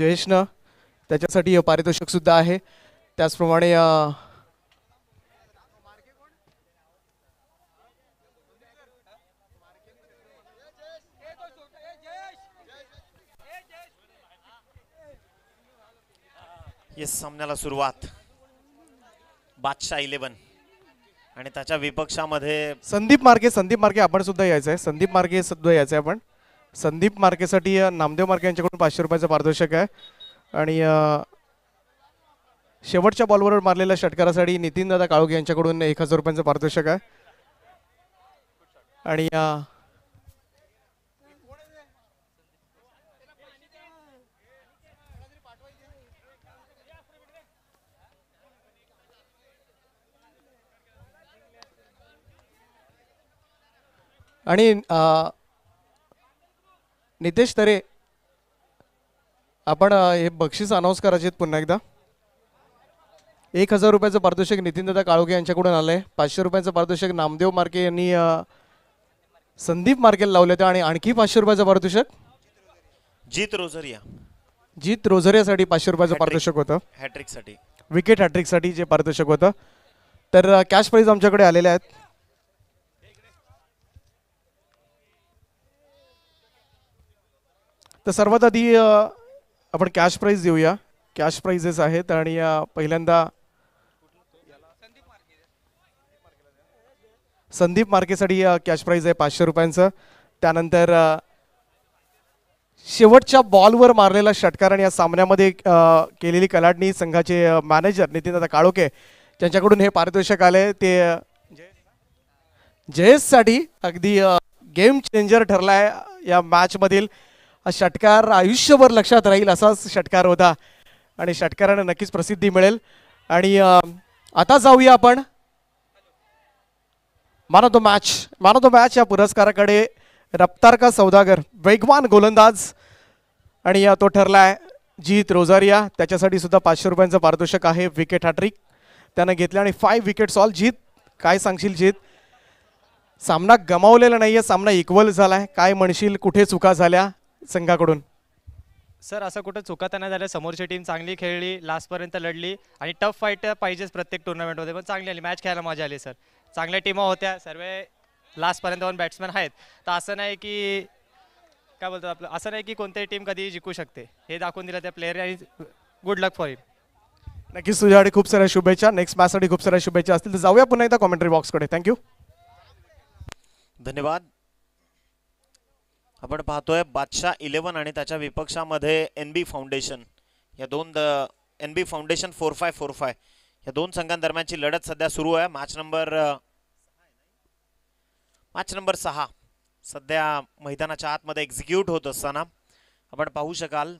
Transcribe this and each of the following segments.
जयेशनं त्याच्यासाठी पारितोषिक सुद्धा आहे त्याचप्रमाणे येस सामन्याला सुरुवात बादशाह इलेवन आणि त्याच्या विपक्षामध्ये संदीप मार्गे संदीप मार्गे आपण सुद्धा यायचं आहे संदीप मार्गे सुद्धा यायचं आहे आपण संदीप मार्केसाठी नामदेव मार्के यांच्याकडून पाचशे रुपयाचं पारदर्शक आहे आणि शेवटच्या बॉलवर मारलेल्या षटकारासाठी नितीन दादा काळोखे यांच्याकडून एक हजार रुपयांचं पारदर्शक आहे आणि आणि नितेश तरे आपण हे बक्षीस अनाऊन्स करायचे पुन्हा एकदा एक हजार रुपयाचं पारितोषिक नितीनदा काळोखे यांच्याकडून आलं आहे पाचशे रुपयाचं पारितोषिक नामदेव मार्के यांनी संदीप मार्केला लावले होते आणि आणखी पाचशे रुपयाचं पारितोषिक जीत रोझरिया जीत रोझरियासाठी पाचशे रुपयाचं पारितोषिक होतं हॅट्रिकसाठी विकेट हॅट्रिकसाठी जे पारितोषिक होतं तर कॅश प्राईज आमच्याकडे आलेले आहेत तर सर्वात आधी आपण कॅश प्राईज देऊया कॅश प्राइजेस आहेत आणि पहिल्यांदा संदीप मार्केसाठी कॅश प्राईज आहे पाचशे रुपयांचं त्यानंतर शेवटच्या बॉलवर मारलेला षटकार आणि या सामन्यामध्ये केलेली कलाटणी संघाचे मॅनेजर दादा काळोके त्यांच्याकडून हे पारितोषिक आले ते जयेशसाठी अगदी गेम चेंजर ठरलाय आहे या मॅचमधील हा षटकार आयुष्यभर लक्षात राहील असाच षटकार होता आणि षटकारानं नक्कीच प्रसिद्धी मिळेल आणि आता जाऊया आपण man of the match man of the match या पुरस्काराकडे रफ्तार का सौदागर वेगवान गोलंदाज आणि तो ठरलाय जीत रोजारिया त्याच्यासाठी सुद्धा पाचशे रुपयांचं पारितोषिक आहे विकेट हॅट्रिक त्यानं घेतलं आणि फाईव्ह विकेट ऑल जीत काय सांगशील जीत सामना गमावलेला नाही आहे सामना इक्वल झाला आहे काय म्हणशील कुठे चुका झाल्या संघाकडून सर असं कुठं चुका त्यांना झाल्या समोरची टीम चांगली खेळली लास्टपर्यंत लढली आणि टफ फाईट पाहिजेच प्रत्येक टुर्नामेंटमध्ये पण चांगली आली मॅच खेळायला मजा आली सर चांगल्या टीमा होत्या सर्व लास्टपर्यंत पण बॅट्समॅन आहेत तर असं नाही की काय बोलतो आपलं असं नाही की कोणत्याही टीम कधी जिंकू शकते हे दाखवून दिलं त्या प्लेअर आणि गुड लक फॉर इट नक्कीच तुझ्याकडे खूप साऱ्या शुभेच्छा नेक्स्ट साठी खूप साऱ्या शुभेच्छा असतील तर जाऊया पुन्हा एकदा कॉमेंट्री बॉक्सकडे थँक्यू धन्यवाद आपण पाहतोय बादशाह इलेव्हन आणि त्याच्या विपक्षामध्ये एन बी फाउंडेशन या दोन द N B foundation four five four five या दोन संघांदरम्यानची लढत सध्या सुरू आहे मॅच नंबर मॅच नंबर सहा सध्या मैदानाच्या आतमध्ये एक्झिक्यूट होत असताना आपण पाहू शकाल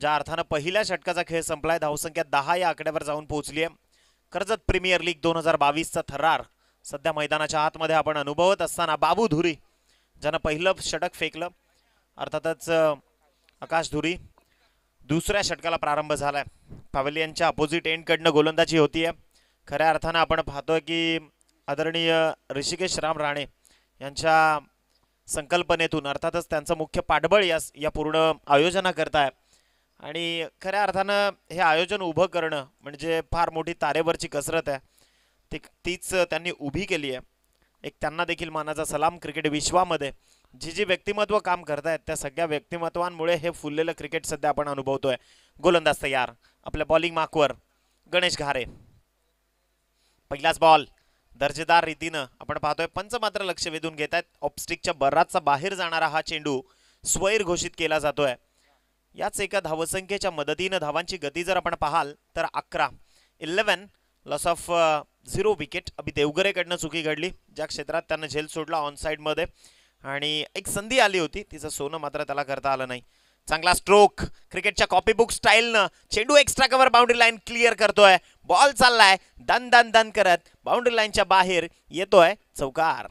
ज्या अर्थानं पहिल्या षटकाचा खेळ संपलाय धावसंख्या दहा या आकड्यावर जाऊन पोहोचली आहे कर्जत प्रीमियर लीग दोन हजार बावीसचा थरार सध्या मैदानाच्या आतमध्ये आपण अनुभवत असताना बाबू धुरी ज्यानं पहिलं षटक फेकलं अर्थातच आकाश धुरी दुसऱ्या षटकाला प्रारंभ झाला आहे यांच्या अपोजिट एंडकडनं गोलंदाजी होती आहे खऱ्या अर्थानं आपण पाहतोय की आदरणीय ऋषिकेश राम राणे यांच्या संकल्पनेतून अर्थातच त्यांचं मुख्य पाठबळ या या पूर्ण आयोजनाकरता आहे आणि खऱ्या अर्थानं हे आयोजन उभं करणं म्हणजे फार मोठी तारेवरची कसरत आहे ती तीच त्यांनी उभी केली आहे एक त्यांना देखील मानाचा सलाम क्रिकेट विश्वामध्ये जी जी व्यक्तिमत्व काम करतायत त्या सगळ्या व्यक्तिमत्वांमुळे हे फुललेलं क्रिकेट सध्या आपण अनुभवतोय गोलंदाज तयार आपल्या बॉलिंग मार्कवर गणेश घारे पहिलाच बॉल दर्जेदार रीतीनं आपण पाहतोय पंच मात्र लक्ष वेधून घेत आहेत ऑपस्टिकच्या बराचसा बाहेर जाणारा हा चेंडू स्वैर घोषित केला जातोय याच एका धावसंख्येच्या मदतीनं धावांची गती जर आपण पाहाल तर अकरा eleven loss of zero wicket Abhi देवगरेकडनं चुकी घडली ज्या क्षेत्रात त्यानं झेल सोडला ऑन साईडमध्ये आणि एक संधी आली होती तिचं सोनं मात्र त्याला करता आलं नाही चांगला स्ट्रोक क्रिकेटच्या कॉपी बुक स्टाईलनं चेंडू extra cover boundary line clear करतोय बॉल चाललाय दन दन दन करत बाउंड्री लाईनच्या बाहेर येतोय चौकार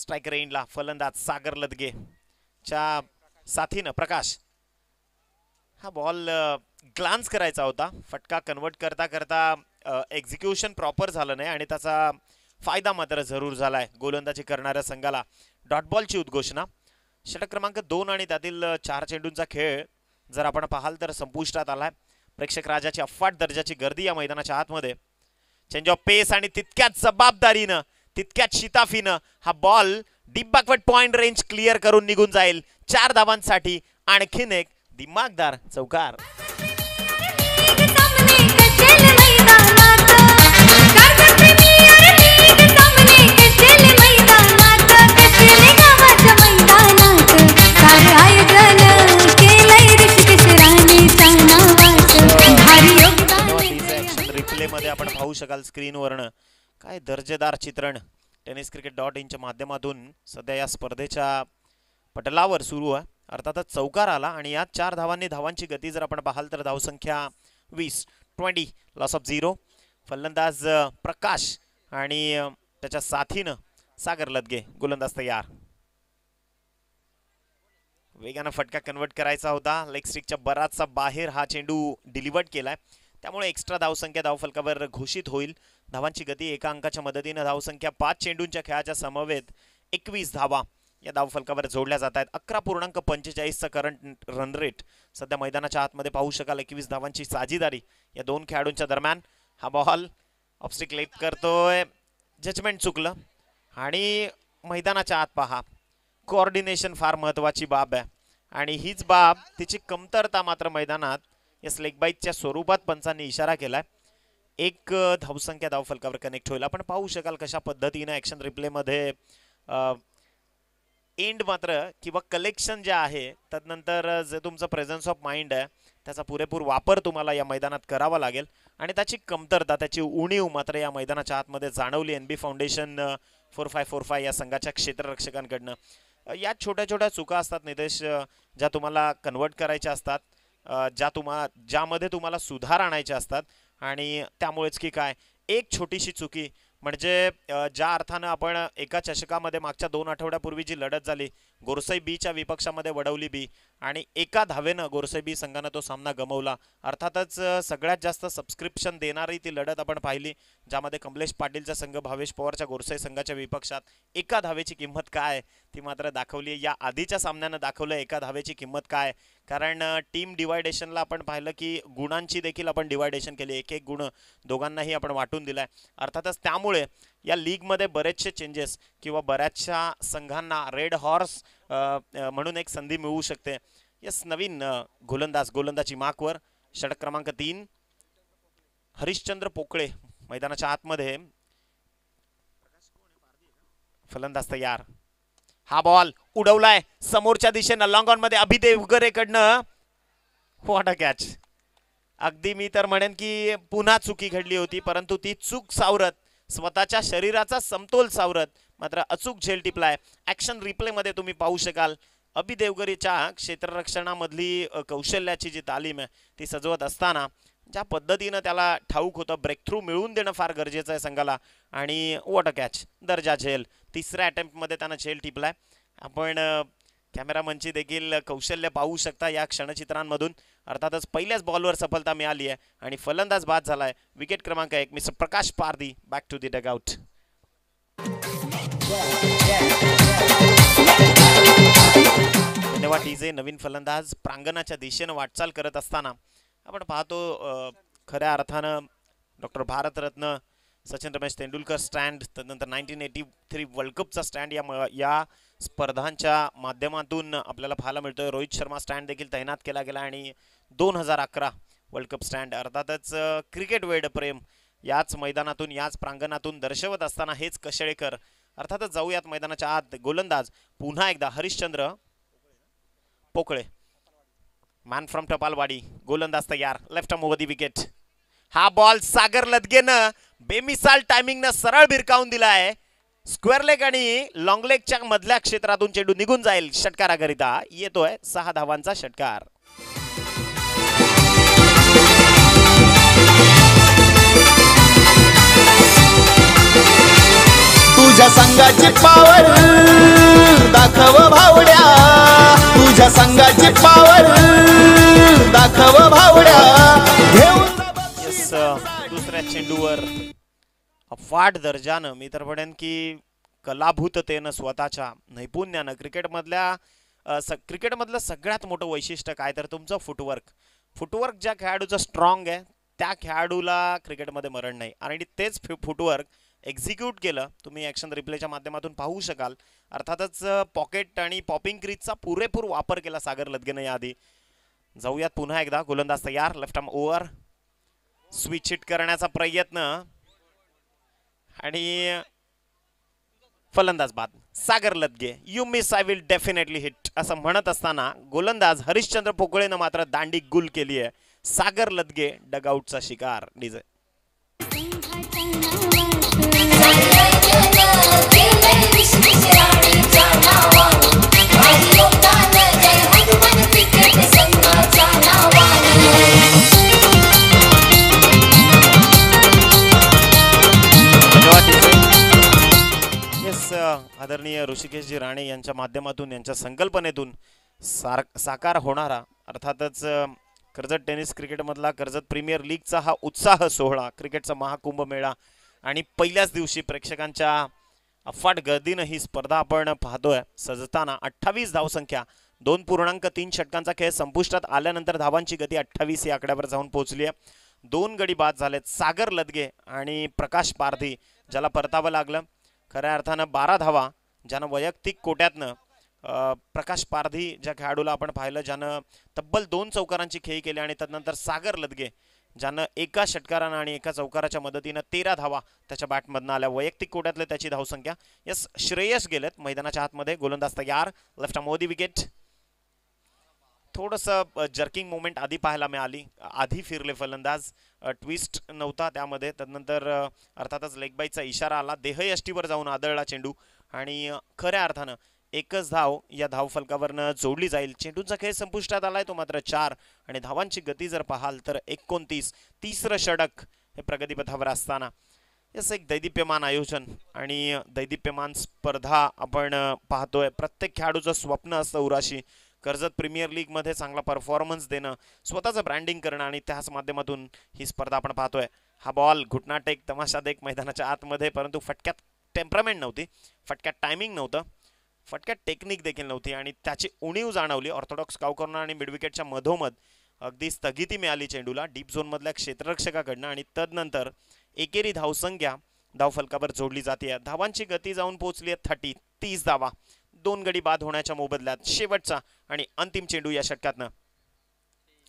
स्ट्राईक रेनला फलंदाज सागर लदगे च्या साथीनं प्रकाश हा बॉल ग्लान्स करायचा होता फटका कन्वर्ट करता करता एक्झिक्युशन प्रॉपर झालं नाही आणि त्याचा फायदा मात्र जरूर झाला गोलंदाजी करणाऱ्या संघाला डॉटबॉलची उद्घोषणा षटक क्रमांक दोन आणि त्यातील चार चेंडूंचा खेळ जर आपण पाहाल तर संपुष्टात आला आहे प्रेक्षक राजाची अफाट दर्जाची गर्दी या मैदानाच्या आतमध्ये चेंज ऑफ पेस आणि तितक्याच जबाबदारीनं तितक्यात शिताफीनं हा बॉल डिब्बाकवट पॉइंट रेंज क्लिअर करून निघून जाईल चार धावांसाठी आणखीन एक दिमागदार चौकार आपण पाहू शकाल स्क्रीनवरनं काय दर्जेदार चित्रण टेनिस क्रिकेट डॉट इनच्या माध्यमातून सध्या या स्पर्धेच्या पटलावर सुरू आहे अर्थातच चौकार आला आणि या चार धावांनी धावांची गती जर आपण पाहाल तर धावसंख्या वीस ट्वेंटी लॉस ऑफ झिरो फलंदाज प्रकाश आणि त्याच्या साथीनं सागर लदगे गोलंदाज तयार वेगानं फटका कन्वर्ट करायचा होता लेग स्टिकच्या बराचसा बाहेर हा चेंडू डिलिव्हर्ड केलाय त्यामुळे एक्स्ट्रा धावसंख्या धावफलकावर घोषित होईल धावांची गती एका अंकाच्या मदतीनं धावसंख्या पाच चेंडूंच्या खेळाच्या समवेत एकवीस धावा या धावफलकावर जोडल्या जात आहेत अकरा पूर्णांक पंचेचाळीसचा करंट रन रेट सध्या मैदानाच्या आतमध्ये पाहू शकाल एकवीस धावांची साजीदारी या दोन खेळाडूंच्या दरम्यान हा बॉल ऑप्स्टिक लेप करतोय जजमेंट चुकलं आणि मैदानाच्या आत पहा कोऑर्डिनेशन फार महत्त्वाची बाब आहे आणि हीच बाब तिची कमतरता मात्र मैदानात या स्लेगबाईटच्या स्वरूपात पंचांनी इशारा केलाय एक धावसंख्या फलकावर कनेक्ट होईल आपण पाहू शकाल कशा पद्धतीनं ऍक्शन रिप्लेमध्ये एंड मात्र किंवा कलेक्शन जे आहे त्यानंतर जे तुमचं प्रेझन्स ऑफ माइंड आहे त्याचा पुरेपूर वापर तुम्हाला या मैदानात करावा लागेल आणि त्याची कमतरता त्याची उणीव मात्र या मैदानाच्या आतमध्ये जाणवली N B foundation four five four five या संघाच्या क्षेत्ररक्षकांकडनं या छोट्या छोट्या चुका असतात नितेश ज्या तुम्हाला कन्वर्ट करायच्या असतात ज्या तुम्हा ज्यामध्ये तुम्हाला सुधार आणायचे असतात आणि त्यामुळेच की काय एक छोटीशी चुकी म्हणजे ज्या अर्थानं आपण एका चषकामध्ये मागच्या दोन आठवड्यापूर्वी जी लढत झाली गोरसई बीच्या विपक्षामध्ये वडवली बी आणि एका धावेनं गोरसाई बी संघानं तो सामना गमवला अर्थातच सगळ्यात जास्त सबस्क्रिप्शन देणारी ती लढत आपण पाहिली ज्यामध्ये कमलेश पाटीलचा संघ भावेश पवारच्या गोरसाई संघाच्या विपक्षात एका धावेची किंमत काय ती मात्र दाखवली या आधीच्या सामन्यानं दाखवलं एका धावेची किंमत काय कारण टीम डिवायडेशनला आपण पाहिलं की गुणांची देखील आपण डिवायडेशन केली एक एक गुण दोघांनाही आपण वाटून दिलाय अर्थातच त्यामुळे या लीग मध्ये बरेचसे चेंजेस किंवा बऱ्याचशा संघांना रेड हॉर्स म्हणून एक संधी मिळू शकते यस नवीन गोलंदाज गोलंदाजी माकवर षटक क्रमांक तीन हरिश्चंद्र पोकळे मैदानाच्या आतमध्ये फलंदाज तयार हा बॉल उडवलाय समोरच्या दिशेनं लॉंग ऑन मध्ये अभिदेव वगैरेकडनं वॉट अ कॅच अगदी मी तर म्हणेन की पुन्हा चुकी घडली होती परंतु ती चूक सावरत स्वतःच्या शरीराचा समतोल सावरत मात्र अचूक झेल टिपलाय ॲक्शन रिप्लेमध्ये तुम्ही पाहू शकाल अभि देवगरीच्या क्षेत्ररक्षणामधली कौशल्याची जी तालीम आहे ती सजवत असताना ज्या पद्धतीनं त्याला ठाऊक होतं ब्रेक थ्रू मिळवून देणं फार गरजेचं आहे संघाला आणि वॉटर कॅच दर्जा झेल तिसऱ्या अटेम्प्टमध्ये त्यानं झेल टिपलाय आपण कॅमेरामनची देखील कौशल्य पाहू शकता या क्षणचित्रांमधून अर्थातच पहिल्याच बॉलवर सफलता मिळाली आहे आणि फलंदाज बाद झालाय विकेट क्रमांक एक mister Prakash Pardi back to the dugout धन्यवाद टीजे नवीन फलंदाज प्रांगणाच्या दिशेनं वाटचाल करत असताना आपण पाहतो खऱ्या अर्थानं डॉक्टर भारतरत्न सचिन रमेश तेंडुलकर स्टँड त्यानंतर नाईन्टीन एटी थ्री वर्ल्ड कपचा स्टँड या या स्पर्धांच्या माध्यमातून आपल्याला पाहायला मिळतोय रोहित शर्मा स्टँड देखील तैनात केला गेला आणि दोन हजार अकरा वर्ल्ड कप स्टँड अर्थातच क्रिकेट वेड प्रेम याच मैदानातून याच प्रांगणातून दर्शवत असताना हेच कशेळेकर अर्थातच जाऊयात मैदानाच्या आत गोलंदाज पुन्हा एकदा हरिश्चंद्र पोकळे मॅन फ्रॉम टपालवाडी गोलंदाज तयार लेफ्ट मोदी विकेट हा बॉल सागर लदगेनं बेमिसाल टायमिंगनं सरळ भिरकावून दिला आहे स्क्वेअर लेग आणि लॉंग लेगच्या मधल्या क्षेत्रातून चेंडू निघून जाईल षटकाराकरिता येतोय सहा धावांचा षटकार तुझ्या संघाची पावर दाखव भावड्या तुझ्या संघाची पावर दाखव भावड्या घेऊन दुसऱ्या चेंडूवर अफाट दर्जानं मी तर म्हणेन की कलाभूततेनं स्वतःच्या नैपुण्यानं क्रिकेटमधल्या स क्रिकेटमधलं सगळ्यात मोठं वैशिष्ट्य काय तर तुमचं फुटवर्क फुटवर्क ज्या खेळाडूचं स्ट्रॉंग आहे त्या खेळाडूला क्रिकेटमध्ये मरण नाही आणि तेच फुटवर्क एक्झिक्यूट केलं तुम्ही ॲक्शन रिप्लेच्या माध्यमातून पाहू शकाल अर्थातच पॉकेट आणि पॉपिंग क्रीजचा पुरेपूर वापर केला सागर लदगेनं याआधी जाऊयात पुन्हा एकदा गोलंदाज तयार left arm over switch hit करण्याचा प्रयत्न आणि फलंदाज बाद Sagar Ladge you miss I will definitely hit असं म्हणत असताना गोलंदाज हरिश्चंद्र पोकळेनं मात्र दांडी गुल केली आहे सागर लदगे डगआउटचा शिकार डिझे यांच्या माध्यमातून यांच्या संकल्पनेतून सार साकार होणारा अर्थातच कर्जत टेनिस क्रिकेटमधला कर्जत प्रीमियर लीगचा हा उत्साह सोहळा क्रिकेटचा महाकुंभ मेळा आणि पहिल्याच दिवशी प्रेक्षकांच्या अफाट गर्दीनं ही स्पर्धा आपण पाहतोय सजताना अठ्ठावीस धावसंख्या दोन पूर्णांक तीन षटकांचा खेळ संपुष्टात आल्यानंतर धावांची गती अठ्ठावीस या आकड्यावर जाऊन पोहोचली आहे दोन गडी बाद झालेत सागर लदगे आणि प्रकाश पारधी ज्याला परतावं लागलं खऱ्या अर्थानं बारा धावा ज्यानं वैयक्तिक कोट्यातनं प्रकाश पारधी ज्या खेळाडूला आपण पाहिलं ज्यानं तब्बल दोन चौकारांची खेळी केली आणि त्यानंतर सागर लदगे ज्यानं एका षटकारानं आणि एका चौकाराच्या मदतीनं तेरा धावा त्याच्या बॅटमधनं आल्या वैयक्तिक कोट्यातले त्याची धावसंख्या यस श्रेयस गेलेत मैदानाच्या आतमध्ये गोलंदाज तयार लेफ्ट मोदी विकेट थोडंसं जर्किंग मुवमेंट आधी पाहायला मिळाली आधी फिरले फलंदाज ट्विस्ट नव्हता त्यामध्ये त्यानंतर अर्थातच लेगबाईचा इशारा आला देहयष्टीवर जाऊन आदळला चेंडू आणि खऱ्या अर्थानं एकच धाव या धाव फलकावरनं जोडली जाईल चेंडूंचा खेळ संपुष्टात आलाय तो मात्र चार आणि धावांची गती जर पाहाल तर एकोणतीस तिसरं षडक हे प्रगतीपथावर असताना याचं एक दैदिप्यमान आयोजन आणि दैदिप्यमान स्पर्धा आपण पाहतोय प्रत्येक खेळाडूचं स्वप्न असतं उराशी कर्जत प्रीमियर लीगमध्ये चांगला परफॉर्मन्स देणं स्वतःचं ब्रँडिंग करणं आणि त्याच माध्यमातून ही स्पर्धा आपण पाहतोय हा बॉल घुटनाटेक देख मैदानाच्या आतमध्ये परंतु फटक्यात टेम्परामेंट नव्हती फटक्यात टायमिंग नव्हतं फटक्यात टेक्निक देखील नव्हती आणि त्याची उणीव जाणवली ऑर्थोडॉक्स गावकर्णा आणि मिडविकेटच्या मधोमध अगदी स्थगिती मिळाली चेंडूला डीप झोनमधल्या क्षेत्ररक्षकाकडनं आणि तदनंतर एकेरी धावसंख्या धावफलकावर जोडली जाते धावांची गती जाऊन पोहोचली आहे थर्टी तीस धावा दोन गडी बाद होण्याच्या मोबदल्यात शेवटचा आणि अंतिम चेंडू या षटकातनं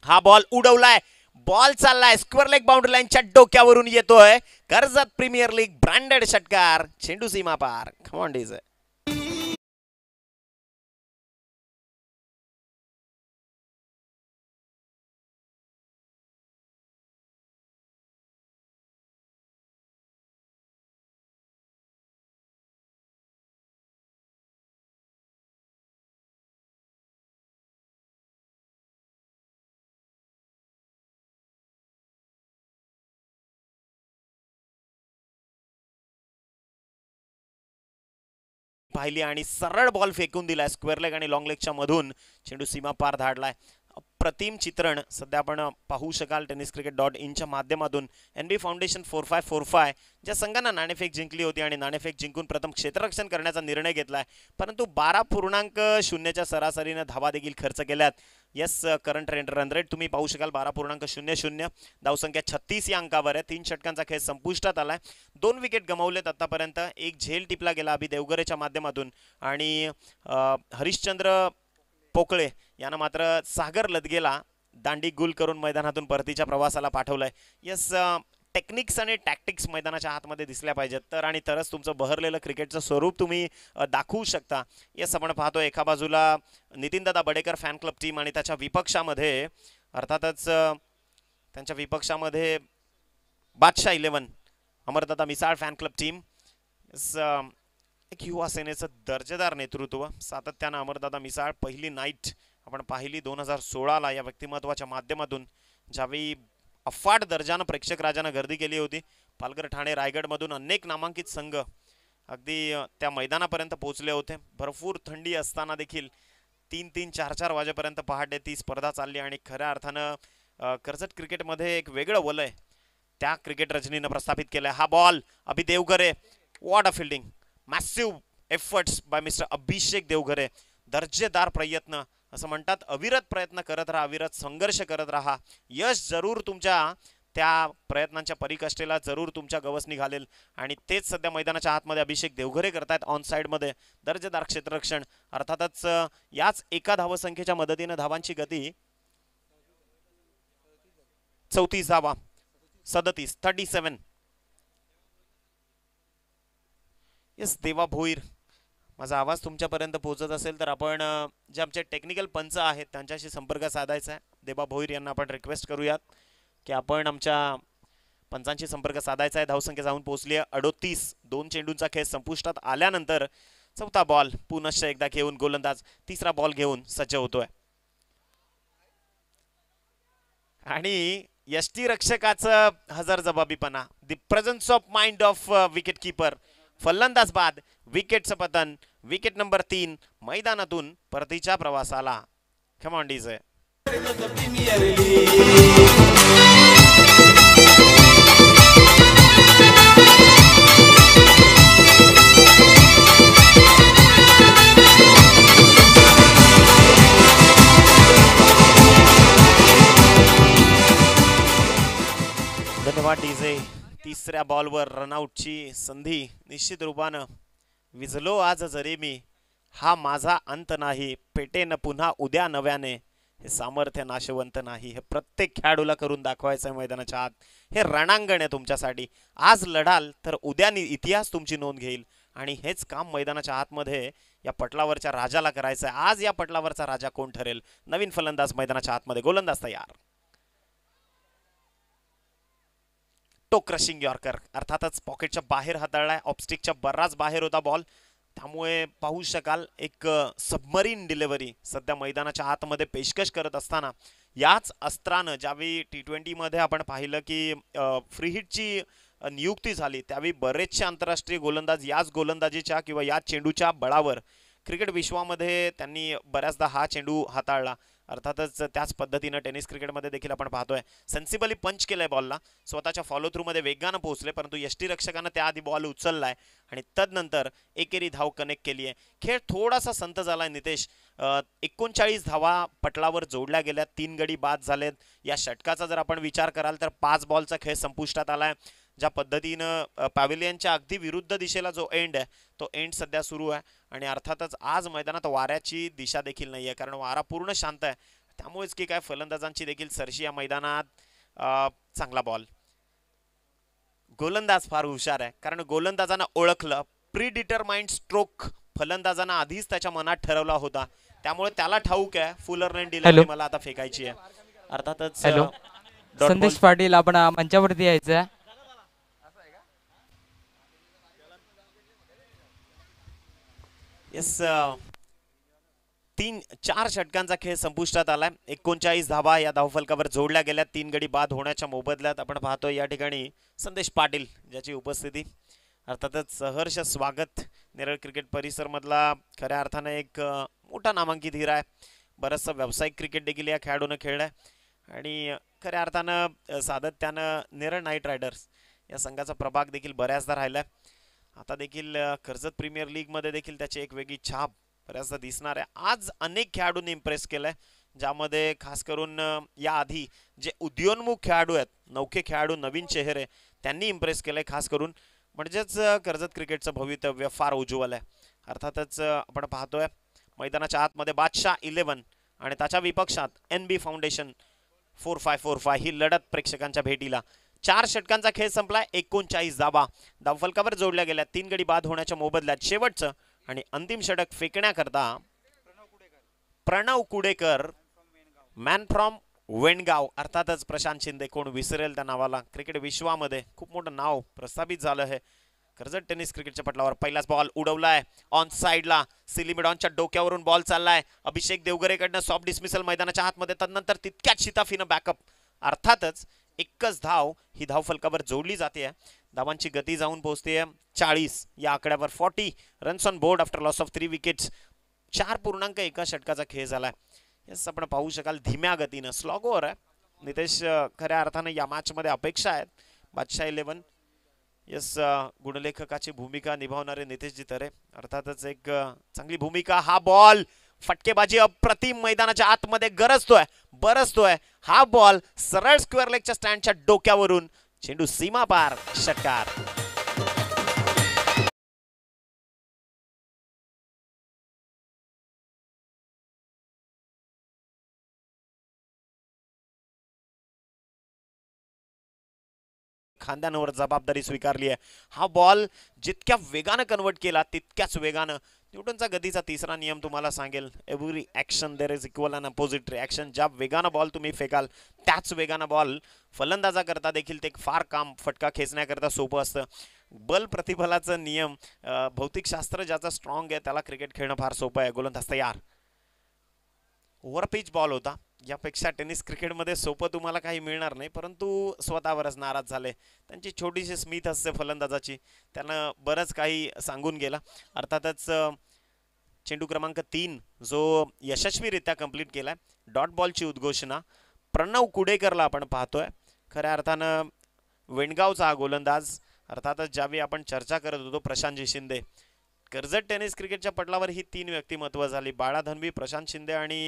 हा बॉल उडवलाय बॉल चाललाय स्क्वेअर लेग बाउंड्री डोक्यावरून येतोय कर्जत प्रीमियर लीग ब्रँडेड षटकार चेंडू सीमा पार खमॉन्डीज पाहिली आणि सरळ बॉल फेकून दिला स्क्वेअर लेग आणि लाँग लेगच्या मधून चेंडू सीमा पार धाडलाय प्रतिम चित्रण सध्या आपण पाहू शकाल टेनिस क्रिकेट डॉट इनच्या माध्यमातून N B foundation four five four five ज्या संघांना नाणेफेक जिंकली होती आणि नाणेफेक जिंकून प्रथम क्षेत्ररक्षण करण्याचा निर्णय घेतला आहे परंतु बारा पूर्णांक शून्यच्या सरासरीनं धावा देखील खर्च केल्यात यस करंट रन रेट तुम्ही पाहू शकाल बारा पूर्णांक शून्य शून्य धावसंख्या छत्तीस या अंकावर आहे तीन षटकांचा खेळ संपुष्टात आलाय दोन विकेट गमावलेत आतापर्यंत एक झेल टिपला गेला अभि देवगरेच्या माध्यमातून आणि हरिश्चंद्र पोकळे यांना मात्र सागर लदगेला दांडी गुल करून मैदानातून परतीच्या प्रवासाला पाठवलंय यस टेक्निक्स आणि टॅक्टिक्स मैदानाच्या हातमध्ये दिसल्या पाहिजेत तर आणि तरच तुमचं बहरलेलं क्रिकेटचं स्वरूप तुम्ही दाखवू शकता येस आपण पाहतो एका बाजूला नितीनदादा बडेकर फॅन क्लब टीम आणि त्याच्या विपक्षामध्ये अर्थातच त्यांच्या विपक्षामध्ये बादशाह इलेवन अमरदादा मिसाळ फॅन क्लब टीम एक युवा सेनेचं दर्जेदार नेतृत्व सातत्यानं अमरदादा मिसाळ पहिली नाईट आपण पाहिली दोन हजार सोळाला या व्यक्तिमत्वाच्या माध्यमातून ज्यावेळी अफाट दर्जानं प्रेक्षक राजानं गर्दी केली होती पालघर ठाणे रायगडमधून अनेक नामांकित संघ अगदी त्या मैदानापर्यंत पोहोचले होते भरपूर थंडी असताना देखील तीन तीन चार चार वाजेपर्यंत पहाटे ती स्पर्धा चालली आणि खऱ्या अर्थानं कर्जत क्रिकेटमध्ये एक वेगळं वलय त्या क्रिकेट रचनीनं प्रस्थापित केलं हा ball Abhi Devghare what a fielding massive efforts by mister Abhishek Devghare दर्जेदार प्रयत्न असं म्हणतात अविरत प्रयत्न करत राहा अविरत संघर्ष करत राहा यश जरूर तुमच्या त्या प्रयत्नांच्या परिकष्टेला जरूर तुमच्या गवस निघालेल आणि तेच सध्या मैदानाच्या आतमध्ये अभिषेक देवघरे करतायत ऑन साईडमध्ये दर्जेदार क्षेत्ररक्षण अर्थातच याच एका धावसंख्येच्या मदतीनं धावांची गती चौतीस धावा सदतीस थर्टी सेवन येस देवा भोईर माझा आवाज तुमच्यापर्यंत पोहोचत असेल तर आपण जे आमचे टेक्निकल पंच आहेत त्यांच्याशी संपर्क साधायचा आहे देबा भोईर यांना आपण रिक्वेस्ट करूयात की आपण आमच्या पंचांशी संपर्क साधायचा आहे धावसंख्या जाऊन पोहोचली आहे अडोतीस दोन चेंडूंचा खेळ संपुष्टात आल्यानंतर चौथा बॉल पुनश्च एकदा घेऊन गोलंदाज तिसरा बॉल घेऊन सज्ज होतोय आणि रक्षकाचं हजर जबाबीपणा the presence of mind of wicketkeeper फलंदाज बाद विकेटचं पतन विकेट नंबर तीन मैदानातून परतीच्या प्रवासाला खमांडीज धन्यवाद डीजे तिसऱ्या बॉलवर रनआउटची संधी निश्चित रूपानं विझलो आज जरी मी हा माझा अंत नाही पेटेन पुन्हा उद्या नव्याने हे सामर्थ्य नाशवंत नाही हे प्रत्येक खेळाडूला करून दाखवायचं आहे मैदानाच्या आत हे रणांगण आहे तुमच्यासाठी आज लढाल तर उद्या इतिहास तुमची नोंद घेईल आणि हेच काम मैदानाच्या आतमध्ये या पटलावरच्या राजाला करायचं आहे आज या पटलावरचा राजा कोण ठरेल नवीन फलंदाज मैदानाच्या आतमध्ये गोलंदाज तयार तो क्रशिंग यॉर्कर अर्थातच पॉकेटच्या बाहेर हाताळलाय ऑपस्टिकच्या बराच बाहेर होता बॉल त्यामुळे पाहू शकाल एक सबमरीन डिलेवरी सध्या मैदानाच्या आतमध्ये पेशकश करत असताना याच अस्त्रानं ज्यावेळी टी मध्ये आपण पाहिलं की फ्री नियुक्ती झाली त्यावेळी बरेचसे आंतरराष्ट्रीय गोलंदाज याच गोलंदाजीच्या किंवा याच चेंडूच्या बळावर क्रिकेट विश्वामध्ये त्यांनी बऱ्याचदा हा चेंडू हाताळला अर्थातच त्याच पद्धतीनं टेनिस क्रिकेटमध्ये देखील आपण पाहतोय सेन्सिबली पंच केलं आहे बॉलला स्वतःच्या फॉलो थ्रूमध्ये वेगानं पोहोचले परंतु रक्षकानं त्याआधी बॉल उचलला आहे आणि तदनंतर एकेरी धाव कनेक्ट केली आहे खेळ थोडासा संत झाला आहे नितेश एकोणचाळीस धावा पटलावर जोडल्या गेल्या तीन गडी बाद झालेत या षटकाचा जर आपण विचार कराल तर पाच बॉलचा खेळ संपुष्टात आला ज्या पद्धतीनं पॅव्हिलियनच्या अगदी विरुद्ध दिशेला जो एंड आहे तो एंड सध्या सुरू आहे आणि अर्थातच आज मैदानात वाऱ्याची दिशा देखील नाही आहे कारण वारा पूर्ण शांत आहे त्यामुळेच की काय फलंदाजांची देखील सरशी या मैदानात चांगला बॉल गोलंदाज फार हुशार आहे कारण गोलंदाजांना ओळखलं प्री डिटरमाइंड स्ट्रोक फलंदाजांना आधीच त्याच्या मनात ठरवला होता त्यामुळे त्याला ठाऊक आहे फुलर डिलर मला आता फेकायची आहे अर्थातच संदेश पाटील आपण मंचावरती यायचं येस तीन चार षटकांचा खेळ संपुष्टात आलाय एकोणचाळीस धावा या धावफलकावर जोडल्या गेल्या तीन गडी बाद होण्याच्या मोबदल्यात आपण पाहतो या ठिकाणी संदेश पाटील ज्याची उपस्थिती अर्थातच सहर्ष स्वागत नेरळ क्रिकेट परिसरमधला खऱ्या अर्थानं एक मोठा नामांकित हिरा आहे बरंचसं व्यावसायिक क्रिकेट देखील या खेळाडूनं खेळलं आहे आणि खऱ्या अर्थानं सातत्यानं नेरळ नाईट रायडर्स या संघाचा प्रभाग देखील बऱ्याचदा राहिला आहे आता देखील कर्जत प्रीमियर लीगमध्ये देखील त्याची एक वेगळी छाप बऱ्याचदा दिसणार आहे आज अनेक खेळाडूंनी इम्प्रेस आहे ज्यामध्ये खास करून याआधी जे उदयोन्मुख खेळाडू आहेत नौखे खेळाडू नवीन चेहरे त्यांनी इम्प्रेस केलंय खास करून म्हणजेच कर्जत क्रिकेटचं भवितव्य फार उज्ज्वल आहे अर्थातच आपण पाहतोय मैदानाच्या आतमध्ये बादशाह इलेव्हन आणि त्याच्या विपक्षात N B foundation four five four five ही लढत प्रेक्षकांच्या भेटीला चार षटकांचा खेळ संपला एकोणचाळीस धावा धावफलकावर जोडल्या गेल्या तीन गडी बाद होण्याच्या मोबदल्यात शेवटचं आणि अंतिम षटक फेकण्याकरता प्रणव कुडेकर मॅन फ्रॉम वेणगाव अर्थातच प्रशांत शिंदे कोण विसरेल त्या नावाला क्रिकेट विश्वामध्ये खूप मोठं नाव प्रस्थापित झालं आहे कर्जत टेनिस क्रिकेटच्या पटलावर पहिलाच बॉल उडवलाय ऑन साईडला सिलिमिडॉनच्या डोक्यावरून बॉल चाललाय अभिषेक देवगरेकडनं सॉफ्ट डिसमिसल मैदानाच्या हातमध्ये तदनंतर तितक्याच शिताफीनं बॅकअप अर्थातच एकच धाव ही धाव फलकावर जोडली जाते आहे धावांची गती जाऊन पोहोचते आहे चाळीस या आकड्यावर forty runs on board after loss of three wickets चार पूर्णांक एका षटकाचा खेळ झाला आहे येस आपण पाहू शकाल धीम्या गतीनं स्लॉग ओव्हर आहे नितेश खऱ्या अर्थानं या मॅचमध्ये अपेक्षा आहेत बादशाह इलेवन यस गुणलेखकाची भूमिका निभावणारे नितेश तरे अर्थातच एक चांगली भूमिका हा बॉल फटकेबाजी अप्रतिम मैदानाच्या आतमध्ये गरजतोय बरसतोय हा बॉल सरळ स्क्वेअर लेगच्या स्टँडच्या डोक्यावरून चेंडू सीमा पार षटकार खांद्यांवर जबाबदारी स्वीकारली आहे हा बॉल जितक्या वेगानं कन्वर्ट केला तितक्याच वेगानं न्यूटनचा गतीचा तिसरा नियम तुम्हाला सांगेल every action there is equal and opposite reaction ज्या वेगानं बॉल तुम्ही फेकाल त्याच वेगानं बॉल फलंदाजा करता देखील ते फार काम फटका खेचण्याकरता सोपं असतं बल प्रतिफलाचं नियम भौतिकशास्त्र ज्याचा स्ट्रॉंग आहे त्याला क्रिकेट खेळणं फार सोपं आहे गोलंदाज तयार ओव्हर पिच बॉल होता यापेक्षा टेनिस क्रिकेटमध्ये सोपं तुम्हाला काही मिळणार नाही परंतु स्वतःवरच नाराज झाले त्यांची छोटीशी स्मित असते फलंदाजाची त्यांना बरंच काही सांगून गेला अर्थातच चेंडू क्रमांक तीन जो यशस्वीरित्या कंप्लीट केला आहे डॉट बॉलची उद्घोषणा प्रणव कुडेकरला आपण पाहतोय खऱ्या अर्थानं वेणगावचा हा गोलंदाज अर्थातच ज्यावेळी आपण चर्चा करत होतो प्रशांतजी शिंदे कर्जत टेनिस क्रिकेटच्या पटलावर ही तीन व्यक्तिमत्व झाली बाळा धनवी प्रशांत शिंदे आणि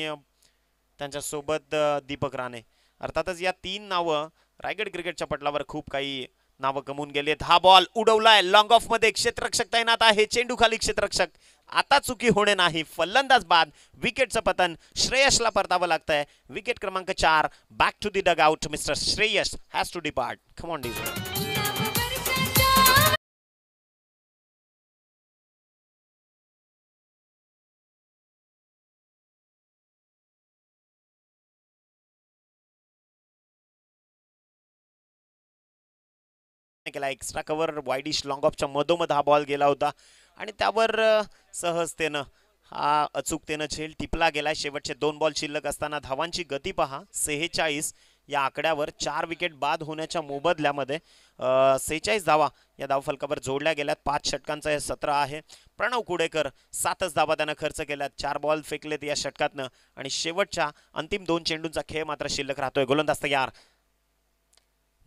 त्यांच्यासोबत दीपक राणे अर्थातच या तीन नावं रायगड क्रिकेटच्या पटलावर खूप काही नावं कमवून गेली आहेत हा बॉल उडवलाय लॉंग ऑफ मध्ये क्षेत्ररक्षक तैनात आहे चेंडू खाली क्षेत्ररक्षक आता चुकी होणे नाही फलंदाज बाद विकेटचं पतन श्रेयसला परतावं लागतंय विकेट क्रमांक चार back to the dugout mister Shreyas has to depart खमॉन डिझ प्रयत्न केला एक्स्ट्रा कव्हर लॉंग ऑफच्या मधोमध हा बॉल गेला होता आणि त्यावर सहजतेनं हा अचूकतेनं झेल टिपला गेला शेवटचे दोन बॉल शिल्लक असताना धावांची गती पहा सेहेचाळीस या आकड्यावर चार विकेट बाद होण्याच्या मोबदल्यामध्ये सेहेचाळीस धावा या धावफलकावर जोडल्या गेल्यात पाच षटकांचं हे सत्र आहे प्रणव कुडेकर सातच धावा त्यानं खर्च केल्यात चार बॉल फेकलेत या षटकातनं आणि शेवटच्या अंतिम दोन चेंडूंचा खेळ मात्र शिल्लक राहतोय गोलंदाज तयार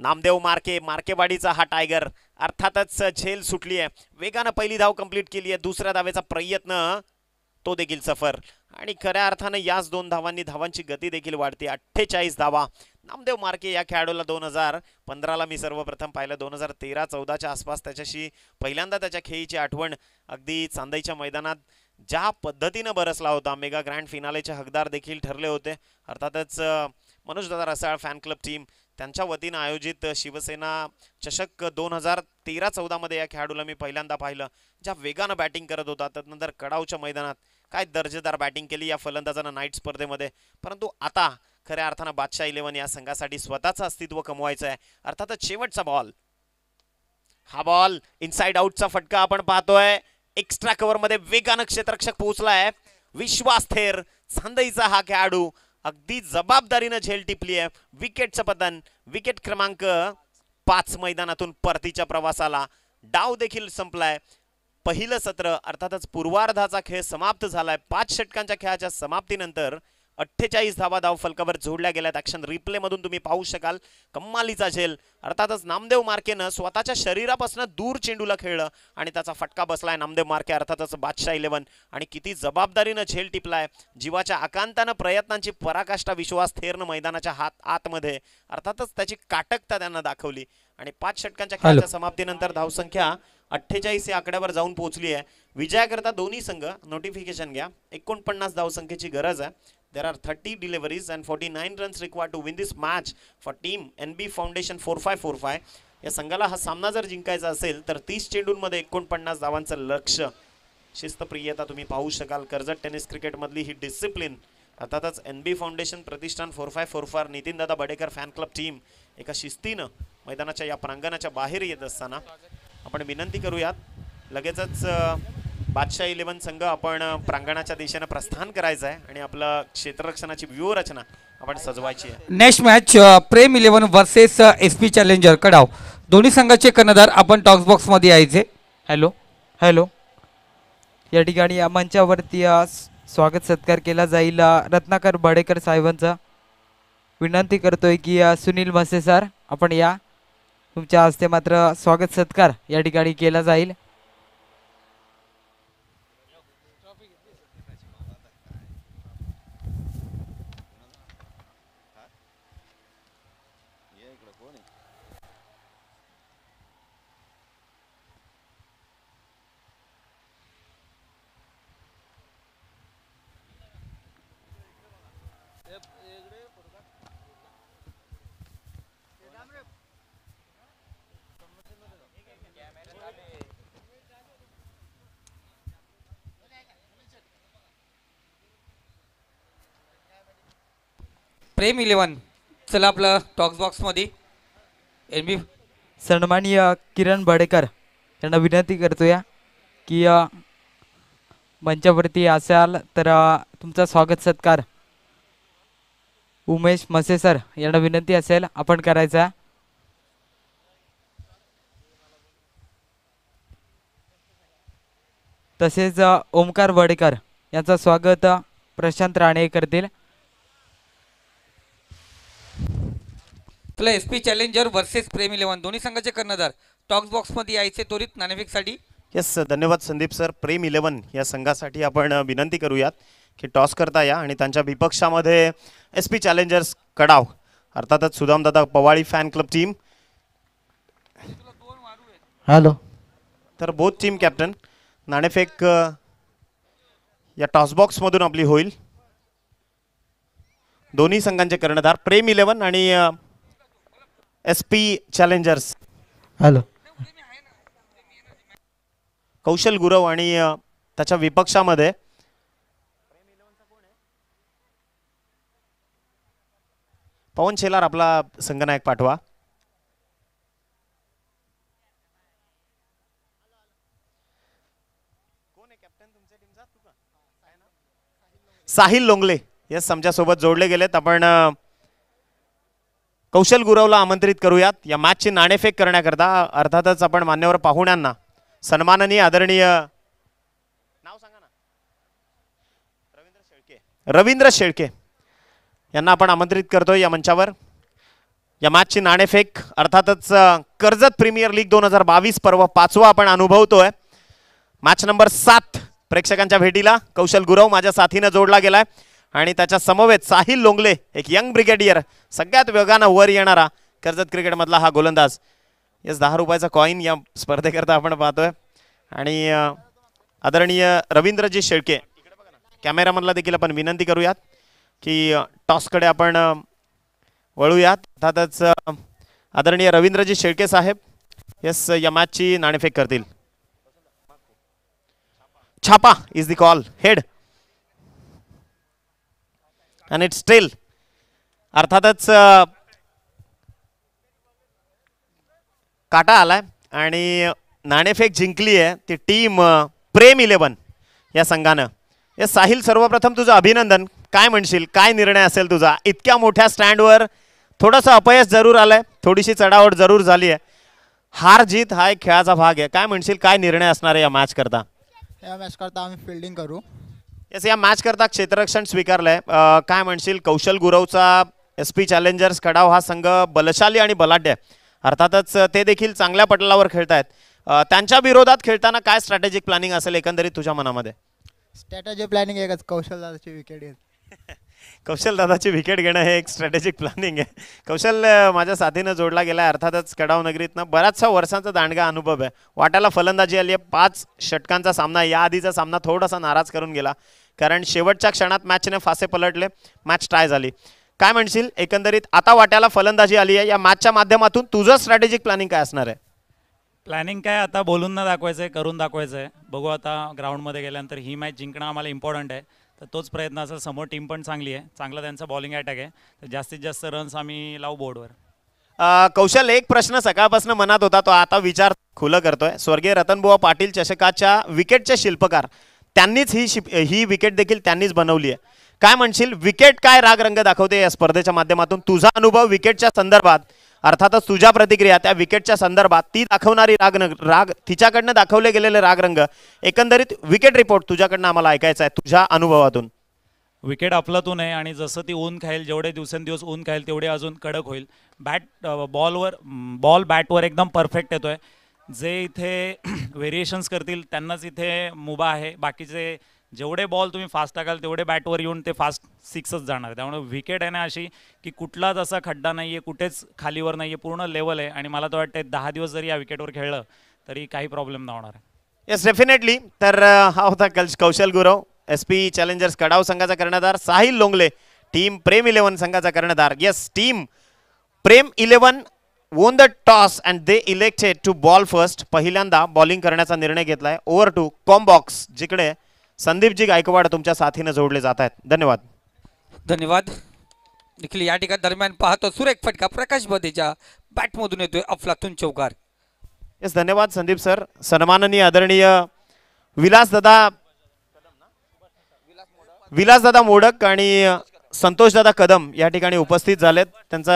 नामदेव मार्के मार्केवाडीचा हा टायगर अर्थातच झेल सुटली आहे वेगानं पहिली धाव कंप्लीट केली आहे दुसऱ्या धावेचा प्रयत्न तो देखील सफर आणि खऱ्या अर्थानं याच दोन धावांनी धावांची गती देखील वाढते अठ्ठेचाळीस धावा नामदेव मार्के या खेळाडूला दोन हजार पंधराला मी सर्वप्रथम पाहिलं दोन हजार तेरा चौदाच्या आसपास त्याच्याशी पहिल्यांदा त्याच्या खेळीची आठवण अगदी चांदईच्या मैदानात ज्या पद्धतीनं बरसला होता मेगा ग्रँड फिनालेचे हकदार देखील ठरले होते अर्थातच दादा रसाळ फॅन क्लब टीम त्यांच्या वतीनं आयोजित शिवसेना चषक दोन हजार तेरा चौदामध्ये या खेळाडूला मी पहिल्यांदा पाहिलं ज्या वेगानं बॅटिंग करत होता त्यानंतर कडावच्या मैदानात काय दर्जेदार बॅटिंग केली या फलंदाजानं नाईट स्पर्धेमध्ये परंतु आता खऱ्या अर्थानं बादशाह इलेव्हन या संघासाठी स्वतःचं अस्तित्व कमवायचं आहे अर्थातच शेवटचा बॉल हा बॉल इनसाइड आउटचा फटका आपण पाहतोय एक्स्ट्रा कव्हरमध्ये वेगानं क्षेत्रक्षक पोहोचला आहे विश्वास थेर सांदईचा हा खेळाडू अगदी जबाबदारीनं झेल टिपली आहे विकेटचं पतन विकेट क्रमांक पाच मैदानातून परतीच्या प्रवासाला डाव देखील संपलाय पहिलं सत्र अर्थातच पूर्वार्धाचा खेळ समाप्त झालाय पाच षटकांच्या खेळाच्या समाप्तीनंतर अठ्ठेचाळीस धावा धाव फलकावर जोडल्या गेल्यात रिप्ले मधून तुम्ही पाहू शकाल कम्मालीचा झेल अर्थातच नामदेव मार्केनं स्वतःच्या शरीरापासून दूर चेंडूला खेळलं आणि त्याचा फटका बसलाय नामदेव मार्के अर्थातच बादशाह इलेव्हन आणि किती जबाबदारीनं झेल टिपलाय जीवाच्या आकांतानं प्रयत्नांची पराकाष्ठा विश्वास थेरनं मैदानाच्या हात आतमध्ये अर्थातच त्याची काटकता त्यांना दाखवली आणि पाच षटकांच्या खेळाच्या समाप्तीनंतर धावसंख्या अठ्ठेचाळीस या आकड्यावर जाऊन पोहोचली आहे विजयाकरता दोन्ही संघ नोटिफिकेशन घ्या एकोणपन्नास धावसंख्येची गरज आहे There are 30 deliveries and 49 runs required to win this match for team NB Foundation 4545. या संघाला हा सामना जर जिंकायचा असेल तर तीस चेंडूंमध्ये एकोणपन्नास धावांचं लक्ष शिस्तप्रियता तुम्ही पाहू शकाल कर्जत टेनिस क्रिकेटमधली ही डिसिप्लिन अर्थातच एन बी फाउंडेशन प्रतिष्ठान फोर फाय फोर फार नितीनदादा बडेकर फॅन क्लब टीम एका शिस्तीनं मैदानाच्या या प्रांगणाच्या बाहेर येत असताना आपण विनंती करूयात लगेचच बादशाह इलेव्हन संघ आपण प्रांगणाच्या दिशेनं प्रस्थान करायचं आहे आणि आपलं क्षेत्ररक्षणाची व्यूहरचना आपण सजवायची आहे next match Prem eleven versus S P challenger Kadav दोन्ही संघाचे कर्णधार आपण टॉक्स बॉक्समध्ये यायचे हॅलो हॅलो या ठिकाणी या मंचावरती स्वागत सत्कार केला जाईल रत्नाकर भाडेकर साहेबांचा विनंती करतोय की सुनील म्हसे सर आपण या तुमच्या हस्ते मात्र स्वागत सत्कार या ठिकाणी केला जाईल प्रेम इलेवन चला आपलं टॉक्स बॉक्समध्ये एन बी सन्मानीय किरण बडेकर यांना विनंती करतो या की मंचावरती असाल तर तुमचा स्वागत सत्कार उमेश मसे सर यांना विनंती असेल आपण करायचा तसेच ओमकार वडेकर यांचं स्वागत प्रशांत राणे करतील आपलं S P challenger versus Prem eleven दोन्ही संघाचे कर्णधार टॉक्स बॉक्समध्ये यायचे त्वरित नाणेफेकसाठी येस धन्यवाद संदीप सर प्रेम इलेव्हन या संघासाठी आपण विनंती करूयात की टॉस करता या आणि त्यांच्या विपक्षामध्ये एस पी चॅलेंजर्स कडाव अर्थातच सुदामदादा Pawali fan club team hello तर बोथ टीम कॅप्टन नाणेफेक या टॉस टॉसबॉक्समधून आपली होईल दोन्ही संघांचे कर्णधार प्रेम इलेव्हन आणि S P challengers hello Kaushal Gurav आणि त्याच्या विपक्षामध्ये पवन शेलार आपला संघनायक पाठवा साहिल लोंगले यस आमच्यासोबत जोडले गेलेत आपण कौशल गुरवला आमंत्रित करूयात या मॅचची नाणेफेक करण्याकरता अर्थातच आपण मान्यवर पाहुण्यांना सन्माननीय आदरणीय नाव सांगा ना रवींद्र शेळके रवींद्र शेळके यांना आपण आमंत्रित करतोय या मंचावर या मॅचची नाणेफेक अर्थातच कर्जत प्रीमियर लीग दोन हजार बावीस पर्व पाचवा आपण अनुभवतोय मॅच नंबर सात प्रेक्षकांच्या भेटीला कौशल गुरव माझ्या साथीनं जोडला गेलाय आणि त्याच्या समवेत साहिल लोंगले एक यंग ब्रिगेडियर सगळ्यात वेगानं वर येणारा कर्जत क्रिकेटमधला हा गोलंदाज येस दहा रुपयाचा कॉईन या स्पर्धेकरता आपण पाहतोय आणि आदरणीय रवींद्रजी शेळके कॅमेरामधला देखील आपण विनंती करूयात की टॉसकडे आपण वळूयात अर्थातच आदरणीय रवींद्रजी शेळके साहेब यस या मॅचची नाणेफेक करतील छापा इज द कॉल हेड आणि इट स्टील अर्थातच काटा आलाय आणि नाणेफेक जिंकली आहे ती टीम प्रेम इलेवन या संघानं या साहिल सर्वप्रथम तुझं अभिनंदन काय म्हणशील काय निर्णय असेल तुझा इतक्या मोठ्या स्टँडवर थोडंसं अपयश जरूर आलाय थोडीशी चढावट जरूर झाली आहे हार जीत हा एक खेळाचा भाग आहे काय म्हणशील काय निर्णय असणार आहे या मॅच करता या मॅच करता आम्ही फिल्डिंग करू यस या करता क्षेत्ररक्षण स्वीकारलंय काय म्हणशील कौशल गुरवचा एस पी चॅलेंजर्स खडाव हा संघ बलशाली आणि बलाढ्य अर्थातच ते देखील चांगल्या पटलावर खेळतायत त्यांच्या विरोधात खेळताना काय स्ट्रॅटेजिक प्लॅनिंग असेल एकंदरीत तुझ्या मनामध्ये स्ट्रॅटेजी प्लॅनिंग एकच कौशल दादाची विकेट घेत कौशल दादाची विकेट घेणं हे एक स्ट्रॅटेजिक प्लॅनिंग आहे कौशल माझ्या साथीनं जोडला गेला आहे अर्थातच कडाव नगरीतनं बऱ्याचशा वर्षांचा दांडगा अनुभव आहे वाटायला फलंदाजी आली आहे पाच षटकांचा सामना याआधीचा सामना थोडासा नाराज करून गेला कारण शेवटच्या क्षणात मॅचने फासे पलटले मॅच ट्राय झाली काय म्हणशील एकंदरीत आता वाट्याला फलंदाजी आली आहे या मॅचच्या माध्यमातून तुझं स्ट्रॅटेजिक प्लॅनिंग काय असणार आहे प्लॅनिंग काय आता बोलून ना दाखवायचं आहे करून दाखवायचं आहे बघू आता ग्राउंडमध्ये गेल्यानंतर ही मॅच जिंकणं आम्हाला इम्पॉर्टंट आहे तर तोच प्रयत्न असेल समोर टीम पण चांगली आहे चांगला त्यांचा बॉलिंग अटॅक आहे तर जास्तीत जास्त रन्स आम्ही लावू बोर्डवर कौशल एक प्रश्न सकाळपासून मनात होता तो आता विचार खुलं करतोय स्वर्गीय रतनबुवा पाटील चषकाच्या विकेटचे शिल्पकार त्यांनीच ही शिप ही विकेट देखील त्यांनीच बनवली आहे काय म्हणशील विकेट काय राग रंग दाखवते या स्पर्धेच्या माध्यमातून तुझा अनुभव विकेटच्या संदर्भात अर्थातच तुझ्या प्रतिक्रिया त्या विकेटच्या संदर्भात ती दाखवणारी राग राग तिच्याकडनं दाखवले गेलेले राग रंग एकंदरीत विकेट रिपोर्ट तुझ्याकडनं आम्हाला ऐकायचा आहे तुझ्या अनुभवातून विकेट आपलातून आहे आणि जसं ती ऊन खाईल जेवढे दिवसेंदिवस ऊन खाईल तेवढे अजून कडक होईल बॅट बॉलवर बॉल बॅटवर एकदम परफेक्ट येतोय जे इथे व्हेरिएशन्स करतील त्यांनाच इथे मुभा आहे बाकीचे जेवढे बॉल तुम्ही फास्ट टाकाल तेवढे बॅटवर येऊन ते फास्ट सिक्सच जाणार त्यामुळे विकेट आहे ना अशी की कुठलाच असा खड्डा नाही आहे कुठेच खालीवर नाही आहे पूर्ण लेवल आहे आणि मला तर वाटतं दहा दिवस जरी या विकेटवर खेळलं तरी काही प्रॉब्लेम न होणार येस डेफिनेटली तर हा होता कलश Kaushal Gurav S P challengers Kadav संघाचा कर्णधार साहिल लोंगले टीम प्रेम इलेव्हन संघाचा कर्णधार yes team Prem eleven won the toss and they elected to bowl first पहिल्यांदा बॉलिंग करण्याचा निर्णय घेतला आहे ओव्हर टू कॉम्बॉक्स जिकडे संदीपजी गायकवाड तुमच्या साथीनं जोडले जात आहेत धन्यवाद धन्यवाद देखील या ठिकाणी दरम्यान पाहतो सुरेख फटका प्रकाश बदेच्या बॅटमधून येतोय अफलातून चौकार येस धन्यवाद संदीप सर सन्माननीय आदरणीय विलासदादा विलासदादा मोडक आणि संतोषदादा कदम या ठिकाणी उपस्थित झालेत त्यांचा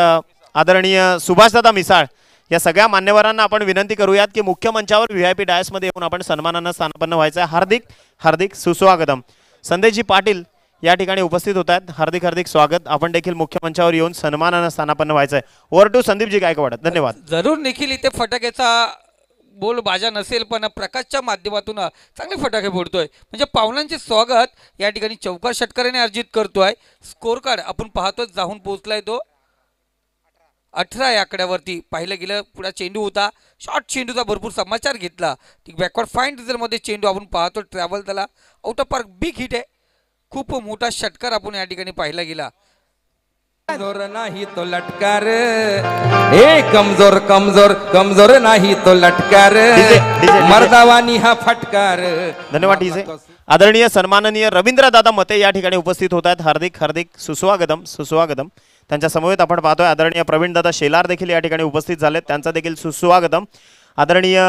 आदरणीय सुभाषदादा मिसाळ या सगळ्या मान्यवरांना आपण विनंती करूयात की मुख्य मंचावर व्ही आय पी डायसमध्ये येऊन आपण सन्मानानं स्थानपन्न व्हायचं आहे हार्दिक हार्दिक सुस्वागतम संदेशजी पाटील या ठिकाणी उपस्थित होत आहेत हार्दिक हार्दिक स्वागत आपण देखील मुख्य मंचावर येऊन सन्मानानं स्थानापन्न व्हायचं आहे ओवर टू संदीपजी गायकवाड धन्यवाद जरूर निखिल इथे फटाक्याचा बोल बाजा नसेल पण प्रकाशच्या माध्यमातून चांगले फटाके फोडतोय म्हणजे पावलांचे स्वागत या ठिकाणी चौकार षटकाराने अर्जित करतोय स्कोर कार्ड आपण पाहतोच जाऊन पोहोचलाय तो अठरा या आकड्यावरती पाहिलं गेलं पुढा चेंडू होता शॉर्ट चेंडूचा भरपूर समाचार घेतला ती बॅकवर्ड फाईन मध्ये चेंडू आपण पाहतो ट्रॅव्हल त्याला out of park big hit आहे खूप मोठा षटकार आपण या ठिकाणी पाहिला गेला कमजोर नाही तो लटकार हे कमजोर कमजोर कमजोर नाही तो लटकार मर्दावानी हा फटकार धन्यवाद डीजे आदरणीय सन्माननीय रवींद्र दादा मते या ठिकाणी उपस्थित होत आहेत हार्दिक हार्दिक सुस्वागतम सुस्वागतम त्यांच्या समवेत आपण पाहतोय आदरणीय प्रवीणदादा शेलार देखील या ठिकाणी उपस्थित झालेत त्यांचं देखील सुस्वागतम आदरणीय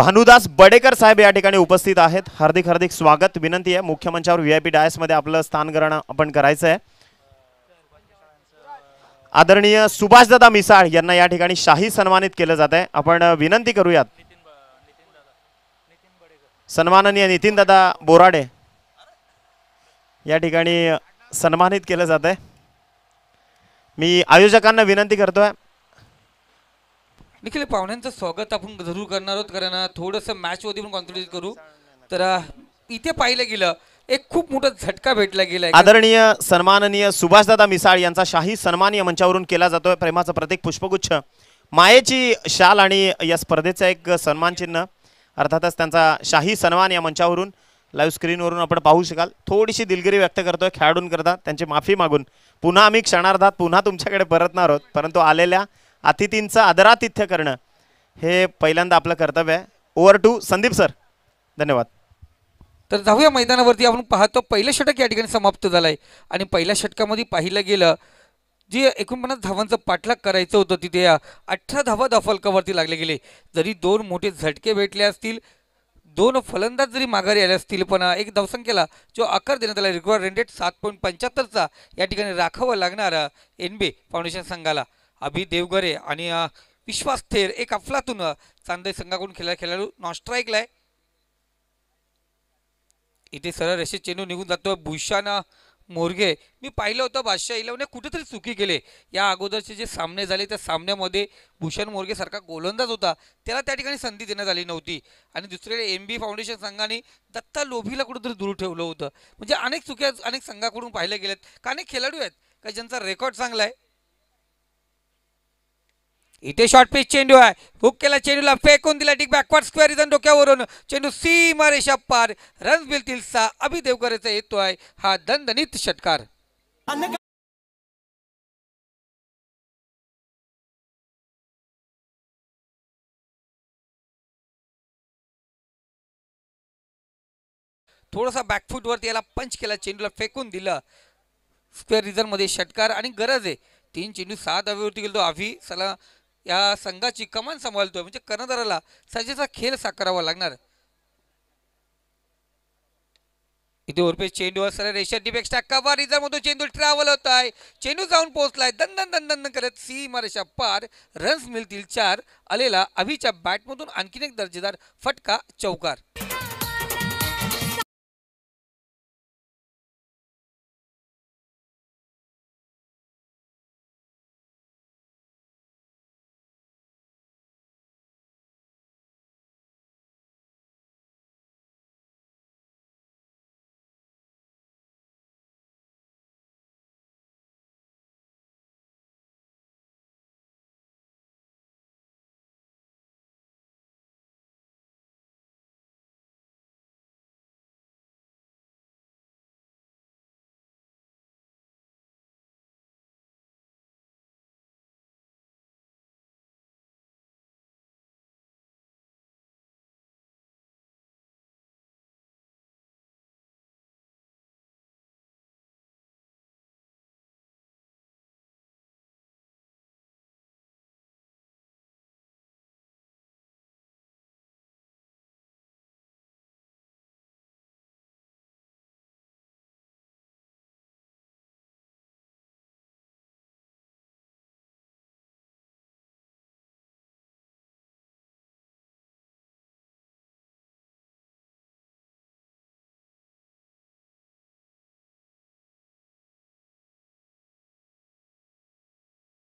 भानुदास बडेकर साहेब या ठिकाणी उपस्थित आहेत हार्दिक हार्दिक स्वागत विनंती आहे मुख्य मंचावर व्ही आय पी डायसमध्ये आपलं स्थान ग्रहण आपण करायचं आहे आदरणीय सुभाषदादा मिसाळ यांना या ठिकाणी शाही सन्मानित केलं जात आहे आपण विनंती करूयात सन्माननीय दादा बोराडे या ठिकाणी सन्मानित केलं जात आहे मी आयोजकांना विनंती करतोय निखिल पाहुण्यांचं स्वागत आपण जरूर करणार आहोत कारण थोडंसं मॅचवरती पण कॉन्सन्ट्रेट करू तर इथे पाहिलं गेलं एक खूप मोठा झटका भेटला गेला आदरणीय सन्माननीय सुभाषदादा मिसाळ यांचा शाही सन्मान या मंचावरून केला जातोय प्रेमाचं प्रत्येक पुष्पगुच्छ मायेची शाल आणि या स्पर्धेचं एक सन्मान चिन्ह अर्थातच त्यांचा शाही सन्मान या मंचावरून लाईव्ह स्क्रीनवरून आपण पाहू शकाल थोडीशी दिलगिरी व्यक्त करतोय करतात त्यांची माफी मागून पुन्हा आम्ही क्षणार्धात पुन्हा तुमच्याकडे परतणार आहोत परंतु आलेल्या अतिथींचं आदरातिथ्य करणं हे पहिल्यांदा आपलं कर्तव्य आहे ओवर टू संदीप सर धन्यवाद तर जाऊया मैदानावरती आपण पाहतो पहिलं षटक या ठिकाणी समाप्त झालं आहे आणि पहिल्या षटकामध्ये पाहिलं गेलं जे एकोणपन्नास धावांचं पाठलाग करायचं होतं तिथे अठरा धावा दफलकावरती लागले गेले जरी दोन मोठे झटके भेटले असतील दोन फलंदाज जरी माघारी आले असतील पण एक धावसंख्येला जो आकार देण्यात आला रिक्वायर्ड रेंडेड सात पॉईंट पंच्याहत्तरचा या ठिकाणी राखावा लागणारा एन बी फाउंडेशन संघाला अभि देवगरे आणि विश्वास थेर एक अफलातून चांदे संघाकडून खेळला खेळाडू नॉनस्ट्राईकला आहे इथे सरळ रेषेत चेंडू निघून जातो भूषण मोरगे मी पाहिलं होतं बादशाहीलावने कुठेतरी चुकी केले या अगोदरचे जे सामने झाले त्या सामन्यामध्ये भूषण मोरगेसारखा गोलंदाज होता त्याला त्या ठिकाणी संधी देण्यात आली नव्हती आणि दुसरीकडे एम बी फाउंडेशन संघाने दत्ता लोभीला कुठेतरी दूर ठेवलं होतं म्हणजे अनेक चुक्या अनेक संघाकडून पाहिल्या गेल्यात का अनेक खेळाडू आहेत का ज्यांचा रेकॉर्ड चांगला आहे इथे शॉर्ट पिच चेंडू आहे हुक केला चेंडूला फेकून दिला डिग बॅकवर्ड स्क्वेअर रिझन डोक्यावरून चेंडू सी रेषा पार रन्स बिलतील सा अभिदेवकरचा येतो आहे हा दणदणीत षटकार थोडासा बॅकफूटवरती याला पंच केला चेंडूला फेकून दिलं स्क्वेअर मध्ये षटकार आणि गरज आहे तीन चेंडू सात अभिवरती गेलो तो सला या संघाची कमान सांभाळतोय म्हणजे कर्णधाराला सजेचा खेळ साकारावा लागणार इथे ओरपे चेंडू असणार रेषा डिपेक्षा कवा इजर मधून चेंडू ट्रॅव्हल होत आहे चेंडू जाऊन पोहोचलाय दन दन दन करत सी मारेशा पार रन्स मिळतील चार आलेला अभिच्या बॅटमधून आणखीन एक दर्जेदार फटका चौकार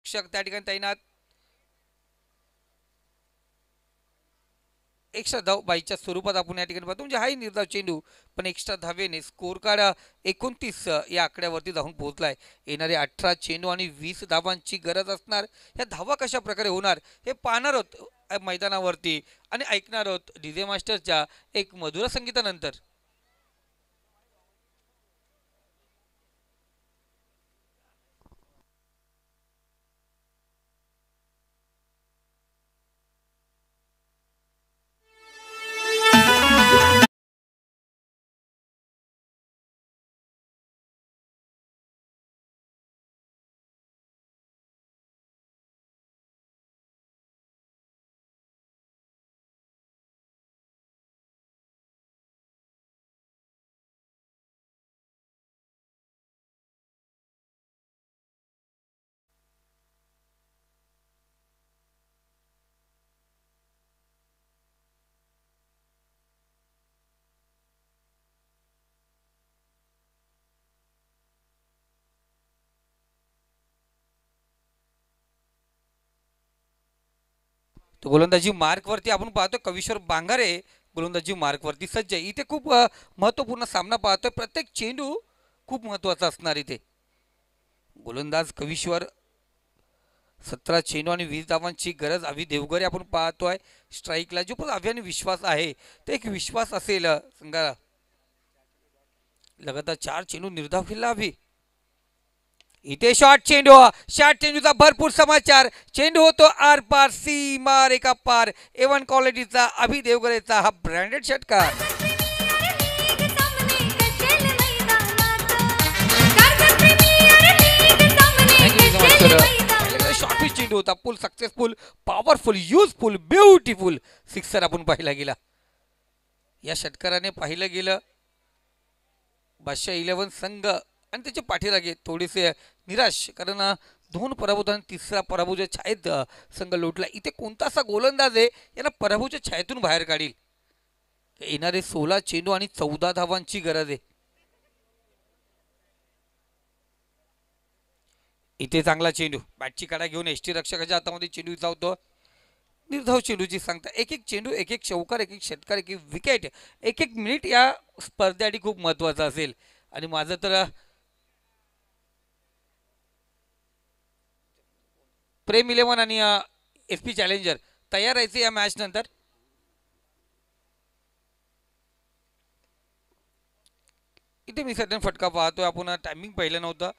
शिक्षक त्या ठिकाणी तैनात एक्स्ट्रा धाव बाईच्या स्वरूपात आपण या ठिकाणी पाहतो म्हणजे हाही निर्धाव चेंडू पण एक्स्ट्रा धावेने स्कोर कार्ड एकोणतीस या आकड्यावरती जाऊन पोहोचलाय येणारे अठरा चेंडू आणि वीस धावांची गरज असणार ह्या धावा कशा प्रकारे होणार हे पाहणार आहोत मैदानावरती आणि ऐकणार आहोत जे मास्टरच्या एक मधुर संगीतानंतर तो गोलंदाजी मार्कवरती आपण पाहतो कविश्वर बांगारे गोलंदाजी मार्कवरती सज्ज आहे इथे खूप महत्त्वपूर्ण सामना पाहतोय प्रत्येक चेंडू खूप महत्त्वाचा असणार इथे गोलंदाज कविश्वर सतरा चेंडू आणि वीस धावांची गरज अभि देवगरे आपण पाहतोय स्ट्राईकला जो पण अभियान विश्वास आहे ते एक विश्वास असेल संघाला लगातार चार चेंडू निर्धाव फिरला अभि इथे शॉर्ट चेंडू शॉर्ट चेंडूचा भरपूर समाचार चेंडू होतो आर पार सी मार एका पार एवन क्वालिटीचा अभि देवगरेचा हा ब्रँडेड षटकार शॉर्ट पिच चेंडू होता full successful powerful useful beautiful sixer आपण पाहिला गेला या षटकाराने पाहिलं गेलं बादशाह इलेव्हन संघ आणि त्याचे पाठीरागे थोडेसे निराश कारण दोन पराभूत आणि तिसरा पराभूच्या छायेत संघ लोटला इथे कोणता असा गोलंदाज आहे यांना पराभूच्या छायेतून बाहेर काढील येणारे सोळा चेंडू आणि चौदा धावांची गरज आहे इथे चांगला चेंडू बॅटची कडा घेऊन एस टी रक्षकाच्या हातामध्ये चेंडू जावतो निर्धाव चेंडूची सांगता एक एक चेंडू एक एक शौकार एक एक षटकार एक एक विकेट एक एक मिनिट या स्पर्धेसाठी खूप महत्त्वाचा असेल आणि माझं तर प्रेम इलेव्हन आणि एस पी चॅलेंजर तयार राहायचे या मॅच नंतर इथे मी सध्या फटका पाहतोय आपण टायमिंग पाहिलं नव्हतं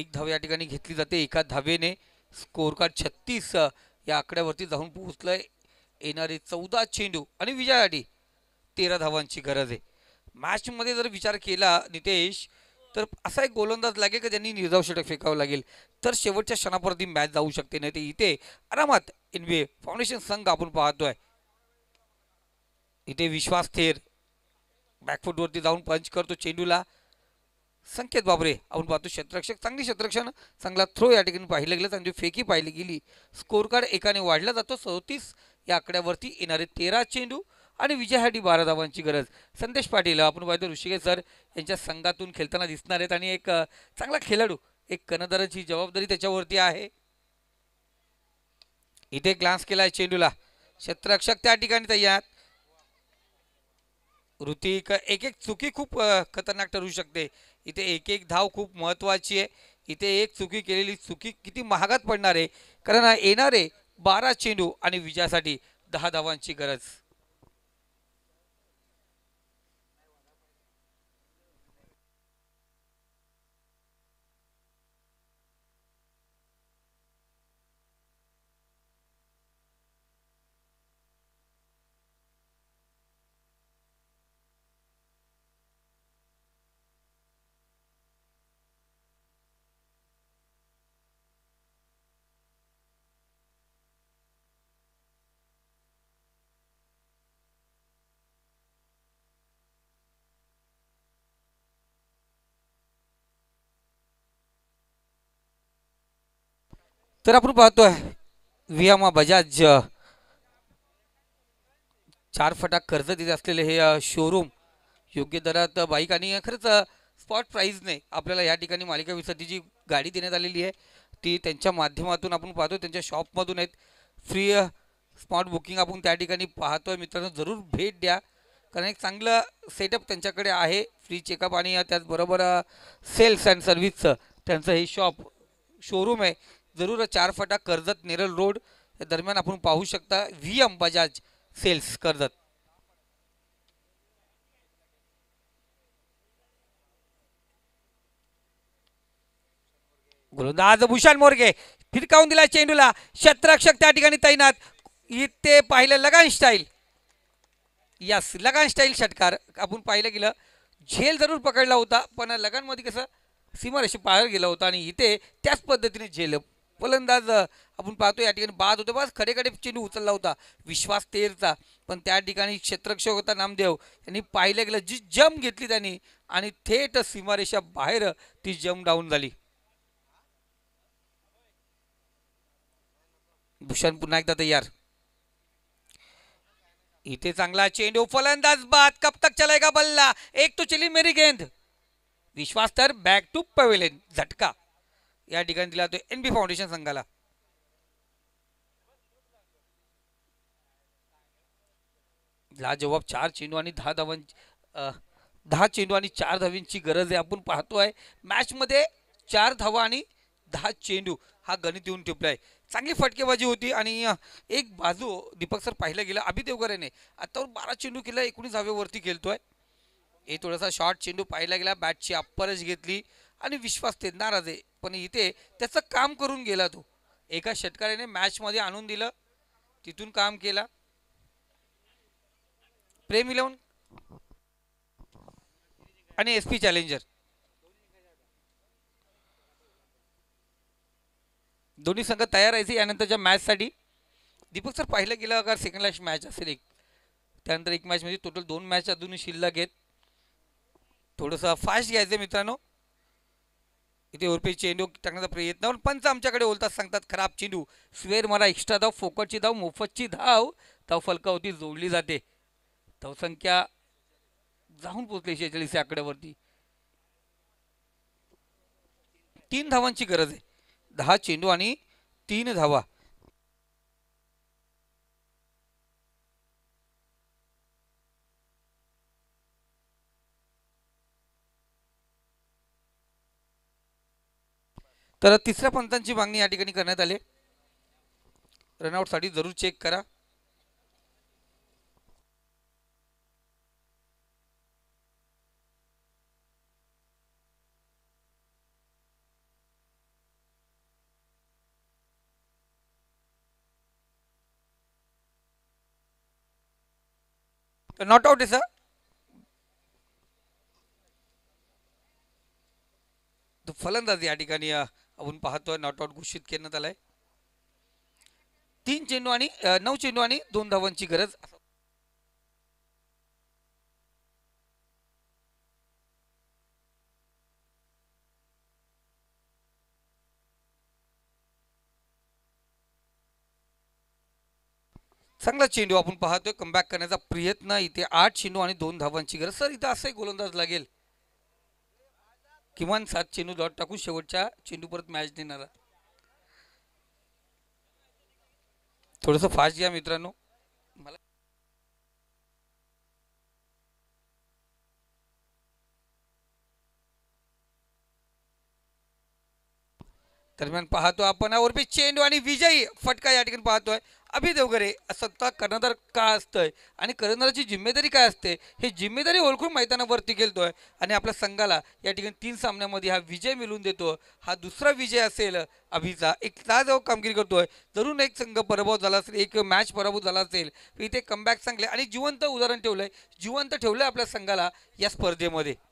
एक धाव या ठिकाणी घेतली जाते एका धावेने स्कोर कार्ड छत्तीस या आकड्यावरती जाऊन पोहोचलंय येणारे चौदा चेंडू आणि विजयासाठी तेरा धावांची गरज आहे मॅच मध्ये जर विचार केला नितेश तर असा एक गोलंदाज लागेल का ज्यांनी निर्धाव षटक फेकावं लागेल तर शेवटच्या क्षणापर्यंत ही मॅच जाऊ शकते नाही ते इथे आरामात एन बी ए फाउंडेशन संघ आपण पाहतोय इथे विश्वास थेर बॅकफूटवरती जाऊन पंच करतो चेंडूला संकेत बाबरे आपण पाहतो क्षेत्ररक्षक चांगली क्षेत्ररक्षण चांगला थ्रो या ठिकाणी पाहिलं गेलं चांगली फेकी पाहिली गेली स्कोर कार्ड एकाने वाढला जातो सदतीस या आकड्यावरती येणारे तेरा चेंडू आणि विजयासाठी बारा धावांची गरज संदेश पाटील आपण पाहतो ऋषिकेश सर यांच्या संघातून खेळताना दिसणार आहेत आणि एक चांगला खेळाडू एक कनदाराची जबाबदारी त्याच्यावरती आहे इथे ग्लान्स केला चेंडूला क्षेत्ररक्षक त्या ठिकाणी तयार ऋतिक एक एक चुकी खूप खतरनाक ठरू शकते इथे एक एक धाव खूप महत्त्वाची आहे इथे एक चुकी केलेली चुकी किती महागात पडणार आहे कारण येणारे बारा चेंडू आणि विजयासाठी दहा धावांची गरज तर आपण पाहतोय वियामा बजाज चार फटा कर्ज देत असलेले हे शोरूम योग्य दरात बाईक आणि खरंच स्पॉट प्राईजने आपल्याला या ठिकाणी मालिका विसर्ती जी गाडी देण्यात आलेली आहे ती त्यांच्या माध्यमातून आपण पाहतोय त्यांच्या शॉपमधून आहेत फ्री स्पॉट बुकिंग आपण त्या ठिकाणी पाहतोय मित्रांनो जरूर भेट द्या कारण एक चांगलं सेटअप त्यांच्याकडे आहे फ्री चेकअप आणि त्याचबरोबर सेल्स अँड सर्व्हिसचं त्यांचं हे शॉप शोरूम आहे जरूर चार फटा कर्जत नेरल रोड दरम्यान आपण पाहू शकता V M Bajaj sales Karjat गोलंदाज भूषण मोरगे फिरकावून दिला चेंडूला शत्रक्षक त्या ठिकाणी तैनात इथे पाहिलं Lagaan style yes Lagaan style षटकार आपण पाहिलं गेलं झेल जरूर पकडला होता पण लगानमध्ये कसं सीमारेषे बाहेर गेला होता आणि इथे त्याच पद्धतीने झेल फलंदाज आपण पाहतो या ठिकाणी बाद होतो बस खडेकडे चेंडू उचलला होता विश्वास तेरचा पण त्या ठिकाणी क्षेत्रक्षक होता नामदेव यांनी पाहिलं गेलं जी जम घेतली त्यांनी आणि थेट सीमारेषा बाहेर ती जम डाऊन झाली भूषण पुन्हा एकदा तयार इथे चांगला चेंडू फलंदाज बाद कब तक चलायगा बल्ला एक तो चली मेरी गेंद विश्वास तर बॅक टू पवेलेन झटका या ठिकाणी दिला जातो एन बी फाउंडेशन संघाला जबाब चार चेंडू आणि दहा धावां दहा चेंडू आणि चार धावींची गरज आहे आपण पाहतो आहे मॅचमध्ये चार धावा आणि दहा चेंडू हा गणित येऊन ठेपलाय आहे चांगली फटकेबाजी होती आणि एक बाजू दीपक सर पाहिला गेला अभि देवकरेने आतावर बारा चेंडू केला एकोणीस धावेवरती खेळतोय हे थोडासा शॉर्ट चेंडू पाहिला गेला बॅटची अप्परच घेतली आणि विश्वास ते नाराज आहे पण इथे त्याचं काम करून गेला तो एका षटकाराने मध्ये आणून दिलं तिथून काम केला प्रेम इलेवन आणि एस पी चॅलेंजर दोन्ही संघ तयार राहायचे यानंतरच्या साठी दीपक सर पाहिलं गेलं अगर सेकंड लास्ट मॅच असेल एक त्यानंतर एक मॅच म्हणजे टोटल दोन मॅच अजून शिल्लक आहेत थोडंसं फास्ट घ्यायचं मित्रांनो इथे उर्फी चेंडू टाकण्याचा प्रयत्न पण पंच आमच्याकडे बोलतात सांगतात खराब चेंडू स्वेर मला एक्स्ट्रा धाव फोकटची धाव मोफतची धाव धाव फलकावरती जोडली जाते धावसंख्या जाऊन पोचली शेहेचाळीस आकड्यावरती तीन धावांची गरज आहे दहा चेंडू आणि तीन धावा तर तिसऱ्या पंतांची मागणी या ठिकाणी करण्यात आली साठी जरूर चेक करा नॉट आउट आहे सर फलंदाज या ठिकाणी आपण पाहतोय नॉट आउट घोषित करण्यात आलाय तीन चेंडू आणि नऊ चेंडू आणि दोन धावांची गरज चांगला चेंडू आपण पाहतोय कमबॅक करण्याचा प्रयत्न इथे आठ चेंडू आणि दोन धावांची गरज सर इथे असंही गोलंदाज लागेल किमान सात चेंडू डॉट टाकून शेवटच्या चेंडू परत मॅच देणारा थोडस फास्ट घ्या मित्रांनो मला दरम्यान पाहतो आपण ओरपी चेंडू आणि विजयी फटका या ठिकाणी पाहतोय अभिदेव वगैरे सत्ता कर्णधार का असतंय आणि कर्णधाराची जिम्मेदारी काय असते हे जिम्मेदारी ओळखून मैदानावरती गेलतोय आणि आपल्या संघाला या ठिकाणी तीन सामन्यामध्ये हा विजय मिळवून देतो हा दुसरा विजय असेल अभिचा एक ताजाव कामगिरी करतोय तरुण एक संघ पराभव झाला असेल एक मॅच पराभव झाला असेल इथे कमबॅक सांगले आणि जिवंत उदाहरण ठेवलंय जिवंत ठेवलंय आपल्या संघाला या स्पर्धेमध्ये